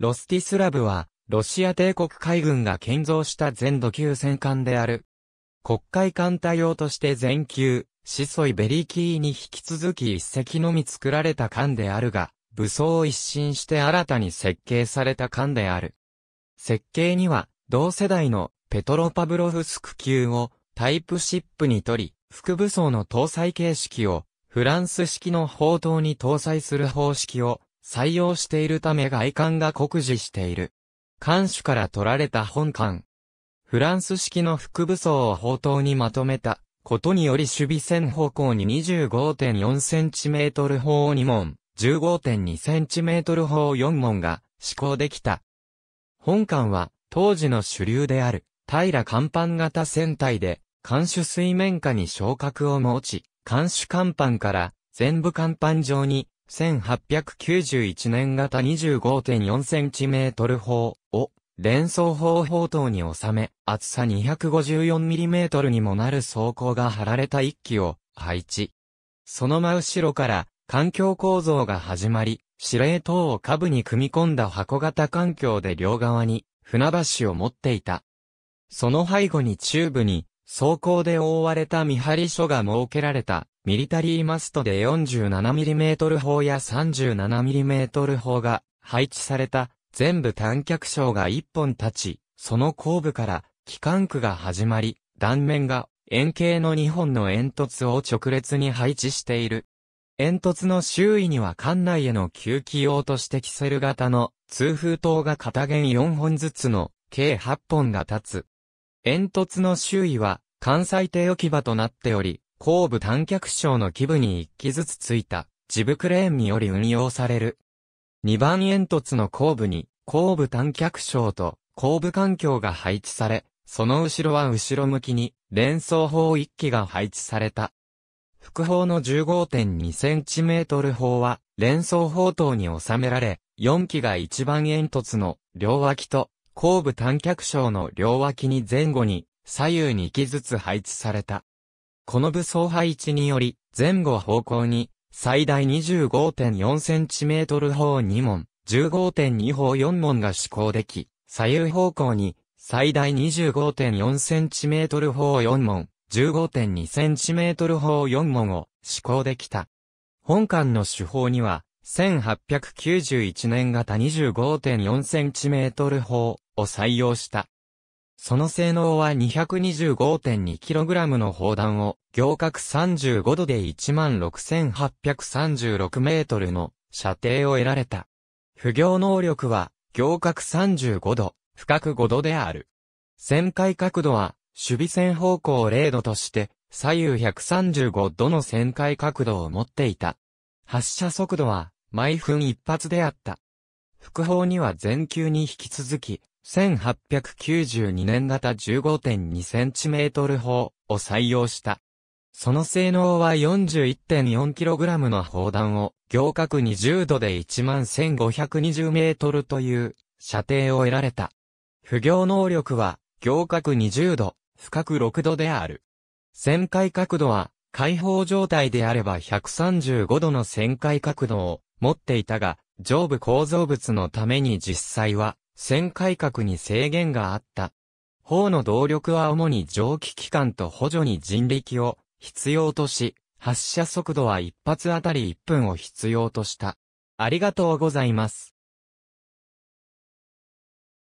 ロスティスラブは、ロシア帝国海軍が建造した全土級戦艦である。国海艦隊用として全級、シソイベリキーに引き続き一隻のみ作られた艦であるが、武装を一新して新たに設計された艦である。設計には、同世代のペトロパブロフスク級をタイプシップに取り、副武装の搭載形式をフランス式の砲塔に搭載する方式を採用しているため外観が酷似している。艦首から取られた本艦。フランス式の副武装を砲塔にまとめたことにより守備線方向に 25.4cm 砲を2門、15.2cm 砲4門が施行できた。本艦は当時の主流である平甲板型船体で艦首水面下に昇格を持ち、艦首甲板から全部甲板上に1891年型 25.4cm 砲を連装砲砲塔に収め、厚さ 254mm にもなる装甲が貼られた一機を配置。その真後ろから環境構造が始まり、司令塔を下部に組み込んだ箱型環境で両側に船橋を持っていた。その背後に中部に走行で覆われた見張り所が設けられた、ミリタリーマストで 47mm 砲や 37mm 砲が配置された、全部短脚章が1本立ち、その後部から、機関区が始まり、断面が円形の2本の煙突を直列に配置している。煙突の周囲には艦内への吸気用としてキセル型の通風筒が片弦4本ずつの計8本が立つ。煙突の周囲は関西艇置き場となっており、後部短脚章の基部に一機ずつついたジブクレーンにより運用される。2番煙突の後部に後部短脚章と後部環境が配置され、その後ろは後ろ向きに連装砲一機が配置された。副砲の 15.2cm 砲は連装砲塔に収められ、4機が1番煙突の両脇と後部短脚章の両脇に前後に左右に機ずつ配置された。この武装配置により、前後方向に最大 25.4cm 砲2門、15.2砲4門が施行でき、左右方向に最大 25.4cm 砲4門、15.2cm 砲4門を施行できた。本館の手法には、1891年型 25.4cm 砲、を採用した。その性能は 225.2kg の砲弾を行角35度で16,836メートルの射程を得られた。不行能力は行角35度、深く5度である。旋回角度は守備線方向0度として左右135度の旋回角度を持っていた。発射速度は毎分一発であった。副砲には全球に引き続き1892年型 15.2cm 砲を採用した。その性能は 41.4kg の砲弾を行角20度で 11,520m という射程を得られた。不行能力は行角20度、深く6度である。旋回角度は解放状態であれば135度の旋回角度を持っていたが、上部構造物のために実際は戦改革に制限があった。法の動力は主に蒸気機関と補助に人力を必要とし、発射速度は一発あたり1分を必要とした。ありがとうございます。